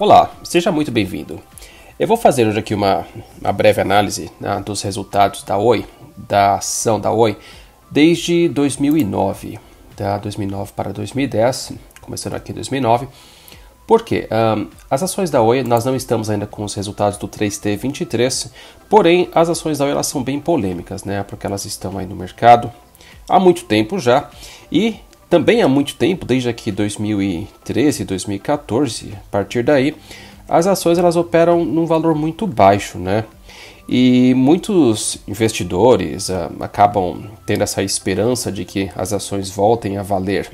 Olá, seja muito bem-vindo. Eu vou fazer hoje aqui uma, uma breve análise né, dos resultados da Oi, da ação da Oi, desde 2009, da 2009 para 2010, começando aqui em 2009. Por quê? Um, as ações da Oi, nós não estamos ainda com os resultados do 3T23, porém as ações da Oi elas são bem polêmicas, né? Porque elas estão aí no mercado há muito tempo já e também há muito tempo, desde aqui 2013, 2014, a partir daí, as ações elas operam num valor muito baixo, né? E muitos investidores ah, acabam tendo essa esperança de que as ações voltem a valer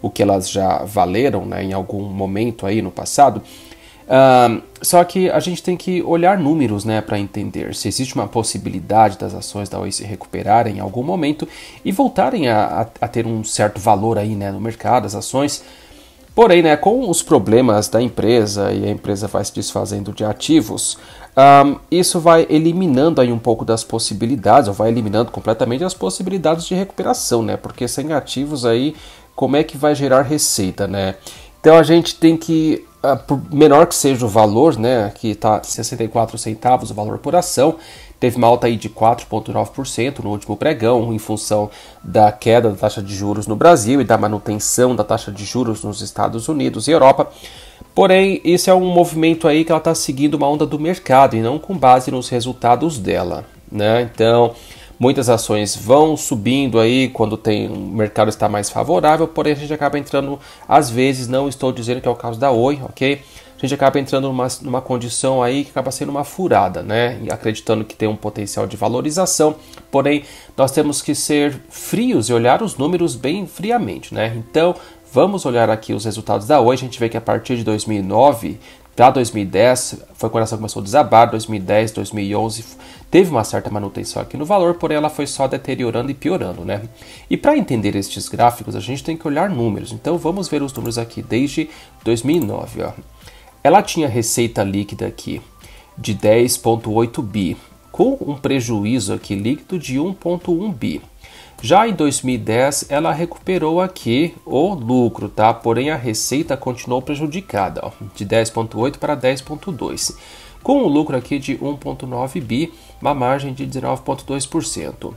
o que elas já valeram né, em algum momento aí no passado, só que a gente tem que olhar números né, para entender se existe uma possibilidade das ações da Oi se recuperarem em algum momento e voltarem a, a, a ter um certo valor aí, né, no mercado, as ações. Porém, né, com os problemas da empresa e a empresa vai se desfazendo de ativos, um, isso vai eliminando aí um pouco das possibilidades, ou vai eliminando completamente as possibilidades de recuperação, né? Porque sem ativos aí, como é que vai gerar receita, né? Então a gente tem que ah, por menor que seja o valor, né, que está 64 centavos o valor por ação, teve uma alta aí de 4,9% no último pregão, em função da queda da taxa de juros no Brasil e da manutenção da taxa de juros nos Estados Unidos e Europa. Porém, esse é um movimento aí que ela está seguindo uma onda do mercado e não com base nos resultados dela. Né? Então, Muitas ações vão subindo aí quando tem, o mercado está mais favorável, porém a gente acaba entrando, às vezes, não estou dizendo que é o caso da Oi, ok? A gente acaba entrando numa, numa condição aí que acaba sendo uma furada, né? Acreditando que tem um potencial de valorização, porém nós temos que ser frios e olhar os números bem friamente, né? Então, Vamos olhar aqui os resultados da Oi. A gente vê que a partir de 2009 Tá, 2010 foi quando ela começou a desabar, 2010, 2011 teve uma certa manutenção aqui no valor, porém ela foi só deteriorando e piorando, né? E para entender estes gráficos, a gente tem que olhar números. Então vamos ver os números aqui desde 2009, ó. Ela tinha receita líquida aqui de 10.8 bi, com um prejuízo aqui líquido de 1.1 bi. Já em 2010, ela recuperou aqui o lucro, tá? Porém, a receita continuou prejudicada, ó, de 10,8 para 10,2, com o um lucro aqui de 1,9 bi, uma margem de 19,2%.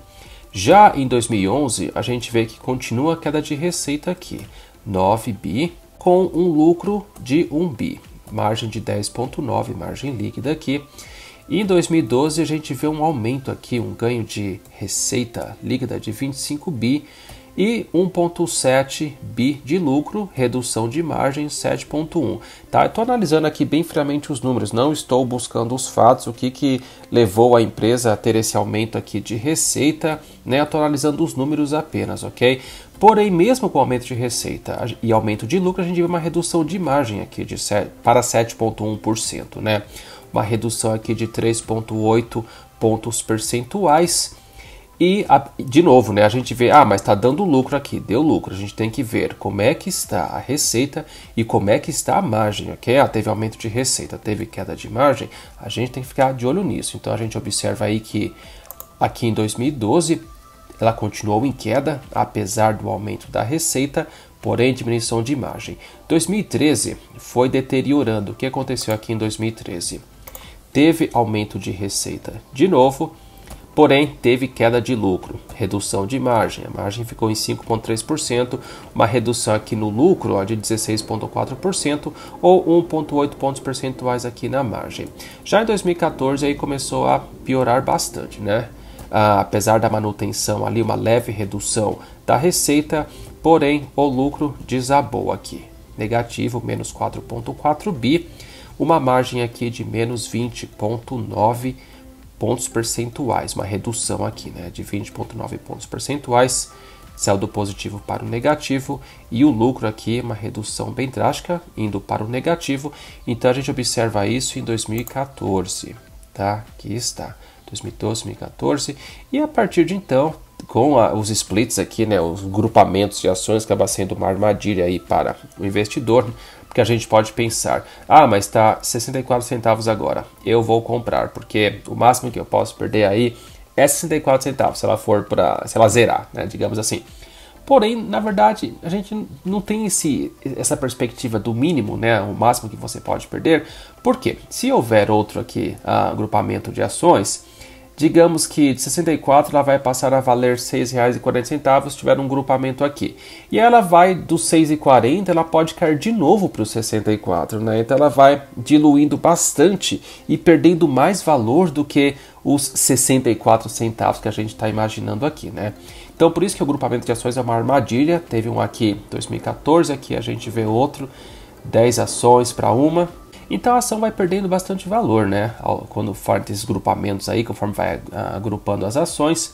Já em 2011, a gente vê que continua a queda de receita aqui, 9 bi, com um lucro de 1 bi, margem de 10,9, margem líquida aqui. E em 2012 a gente vê um aumento aqui, um ganho de receita líquida de 25 bi e 1,7 bi de lucro, redução de margem 7,1. Tá? Estou analisando aqui bem friamente os números, não estou buscando os fatos, o que, que levou a empresa a ter esse aumento aqui de receita, né? estou analisando os números apenas, ok? Porém, mesmo com aumento de receita e aumento de lucro, a gente vê uma redução de margem aqui de 7, para 7,1%, né? uma redução aqui de 3,8 pontos percentuais. E, de novo, né, a gente vê, ah, mas está dando lucro aqui, deu lucro. A gente tem que ver como é que está a receita e como é que está a margem, ok? Ah, teve aumento de receita, teve queda de margem, a gente tem que ficar de olho nisso. Então, a gente observa aí que aqui em 2012 ela continuou em queda, apesar do aumento da receita, porém diminuição de margem. 2013 foi deteriorando. O que aconteceu aqui em 2013? teve aumento de receita de novo, porém teve queda de lucro, redução de margem. A margem ficou em 5,3%, uma redução aqui no lucro ó, de 16,4% ou 1,8 pontos percentuais aqui na margem. Já em 2014 aí começou a piorar bastante, né? Ah, apesar da manutenção ali, uma leve redução da receita, porém o lucro desabou aqui, negativo, menos 4,4 bi uma margem aqui de menos 20,9 pontos percentuais, uma redução aqui né, de 20,9 pontos percentuais, saiu do positivo para o negativo e o lucro aqui uma redução bem drástica, indo para o negativo. Então a gente observa isso em 2014, tá? Aqui está. 2012, 2014, e a partir de então com a, os splits aqui, né, os grupamentos de ações acaba sendo uma armadilha aí para o investidor, porque a gente pode pensar, ah, mas está 64 centavos agora, eu vou comprar, porque o máximo que eu posso perder aí é 64 centavos, se ela for para, se ela zerar, né, digamos assim. Porém, na verdade, a gente não tem esse, essa perspectiva do mínimo, né, o máximo que você pode perder. Por quê? Se houver outro aqui, agrupamento ah, de ações, Digamos que de 64 ela vai passar a valer R$ 6,40 se tiver um grupamento aqui. E ela vai do 6,40, ela pode cair de novo para o 64, né? Então ela vai diluindo bastante e perdendo mais valor do que os 64 centavos que a gente está imaginando aqui, né? Então por isso que o grupamento de ações é uma armadilha. Teve um aqui 2014, aqui a gente vê outro, 10 ações para uma, então a ação vai perdendo bastante valor, né? Quando forma esses grupamentos aí, conforme vai ah, agrupando as ações,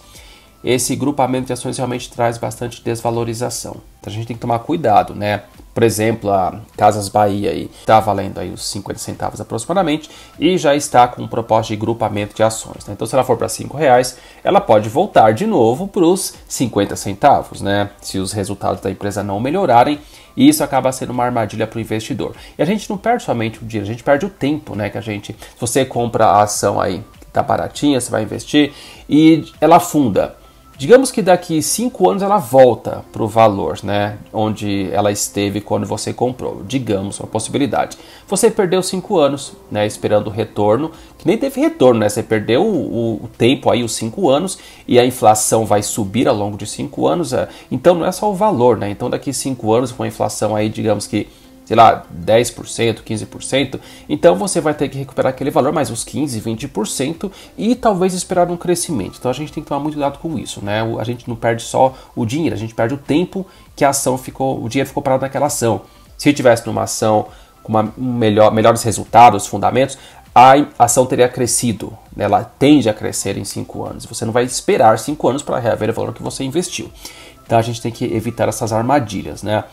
esse grupamento de ações realmente traz bastante desvalorização. Então a gente tem que tomar cuidado, né? por exemplo, a Casas Bahia está valendo aí os 50 centavos aproximadamente e já está com um propósito de grupamento de ações. Né? Então, se ela for para R$ reais, ela pode voltar de novo para os 50 centavos, né? Se os resultados da empresa não melhorarem, e isso acaba sendo uma armadilha para o investidor. E a gente não perde somente o dinheiro, a gente perde o tempo, né? Que a gente, se você compra a ação aí, tá baratinha, você vai investir e ela afunda Digamos que daqui 5 anos ela volta para o valor, né? Onde ela esteve quando você comprou. Digamos, uma possibilidade. Você perdeu 5 anos, né? Esperando o retorno, que nem teve retorno, né? Você perdeu o, o tempo aí, os 5 anos, e a inflação vai subir ao longo de 5 anos. É, então não é só o valor, né? Então daqui 5 anos, com a inflação aí, digamos que sei lá, 10%, 15%, então você vai ter que recuperar aquele valor, mais uns 15%, 20% e talvez esperar um crescimento. Então a gente tem que tomar muito cuidado com isso, né? A gente não perde só o dinheiro, a gente perde o tempo que a ação ficou, o dinheiro ficou parado naquela ação. Se tivesse numa ação com uma, um melhor, melhores resultados, fundamentos, a ação teria crescido, né? ela tende a crescer em 5 anos. Você não vai esperar 5 anos para reaver o valor que você investiu. Então a gente tem que evitar essas armadilhas, né?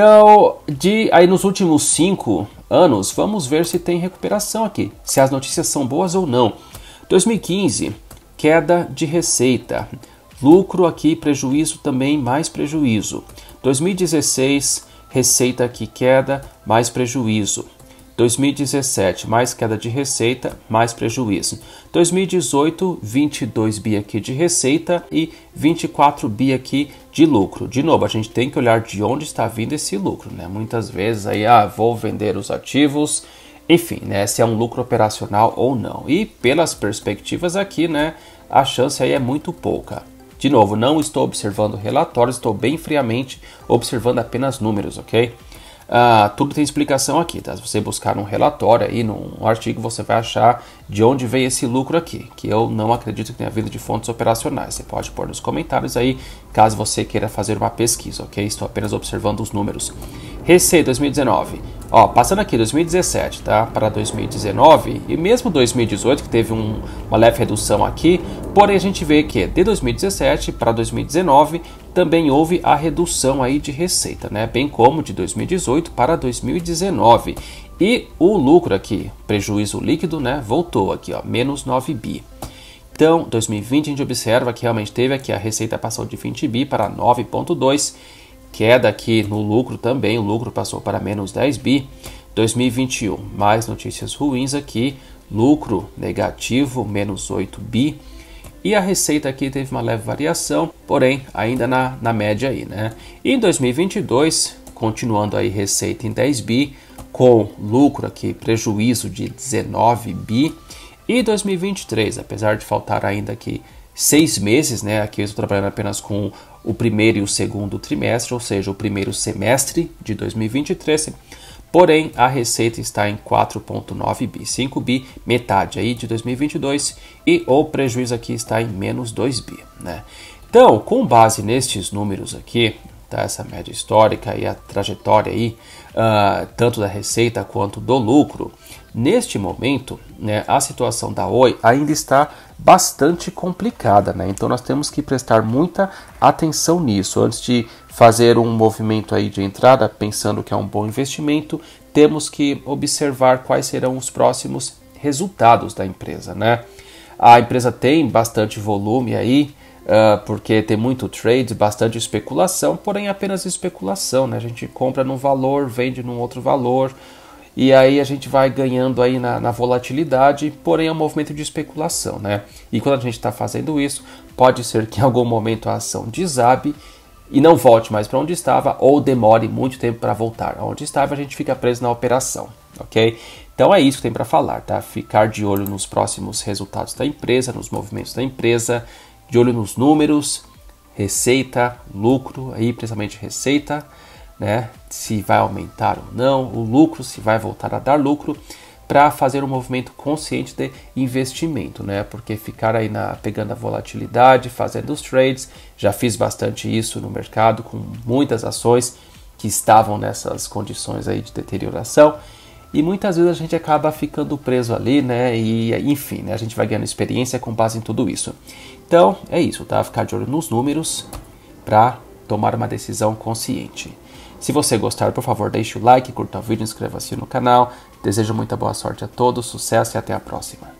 Então, de aí nos últimos cinco anos, vamos ver se tem recuperação aqui, se as notícias são boas ou não. 2015, queda de receita, lucro aqui, prejuízo também, mais prejuízo. 2016, receita aqui, queda, mais prejuízo. 2017, mais queda de receita, mais prejuízo. 2018, 22 bi aqui de receita e 24 bi aqui de lucro. De novo, a gente tem que olhar de onde está vindo esse lucro, né? Muitas vezes aí, ah, vou vender os ativos, enfim, né? Se é um lucro operacional ou não. E pelas perspectivas aqui, né? A chance aí é muito pouca. De novo, não estou observando relatórios, estou bem friamente observando apenas números, ok? Ah, tudo tem explicação aqui, tá? Se você buscar um relatório aí, num artigo, você vai achar de onde vem esse lucro aqui, que eu não acredito que tenha vindo de fontes operacionais. Você pode pôr nos comentários aí, caso você queira fazer uma pesquisa, ok? Estou apenas observando os números. Receita 2019. Ó, passando aqui 2017, tá? Para 2019 e mesmo 2018 que teve um, uma leve redução aqui, porém a gente vê que de 2017 para 2019 também houve a redução aí de receita, né? bem como de 2018 para 2019. E o lucro aqui, prejuízo líquido, né? voltou aqui, ó, menos 9 bi. Então, 2020 a gente observa que realmente teve aqui a receita passou de 20 bi para 9.2, queda aqui no lucro também, o lucro passou para menos 10 bi. 2021, mais notícias ruins aqui, lucro negativo, menos 8 bi e a receita aqui teve uma leve variação, porém ainda na, na média aí, né? E em 2022, continuando aí receita em 10 bi, com lucro aqui, prejuízo de 19 bi, e 2023, apesar de faltar ainda aqui seis meses, né? Aqui eu estou trabalhando apenas com o primeiro e o segundo trimestre, ou seja, o primeiro semestre de 2023 Porém, a receita está em 4,9 bi, 5 bi, metade aí de 2022, e o prejuízo aqui está em menos 2 bi. Né? Então, com base nestes números aqui, tá? essa média histórica e a trajetória aí, uh, tanto da receita quanto do lucro, neste momento, né, a situação da Oi ainda está bastante complicada, né? Então nós temos que prestar muita atenção nisso antes de fazer um movimento aí de entrada, pensando que é um bom investimento, temos que observar quais serão os próximos resultados da empresa, né? A empresa tem bastante volume aí, uh, porque tem muito trade, bastante especulação, porém apenas especulação, né? A gente compra num valor, vende num outro valor, e aí a gente vai ganhando aí na, na, volatilidade, porém é um movimento de especulação, né? E quando a gente está fazendo isso, pode ser que em algum momento a ação desabe e não volte mais para onde estava ou demore muito tempo para voltar aonde estava, a gente fica preso na operação, ok? Então é isso que tem para falar, tá? Ficar de olho nos próximos resultados da empresa, nos movimentos da empresa, de olho nos números, receita, lucro, aí principalmente receita, né? Se vai aumentar ou não o lucro, se vai voltar a dar lucro, para fazer um movimento consciente de investimento, né? Porque ficar aí na pegando a volatilidade, fazendo os trades, já fiz bastante isso no mercado com muitas ações que estavam nessas condições aí de deterioração. E muitas vezes a gente acaba ficando preso ali, né? E enfim, né? a gente vai ganhando experiência com base em tudo isso. Então é isso, tá? Ficar de olho nos números para tomar uma decisão consciente. Se você gostar, por favor, deixe o like, curta o vídeo, inscreva-se no canal. Desejo muita boa sorte a todos, sucesso e até a próxima.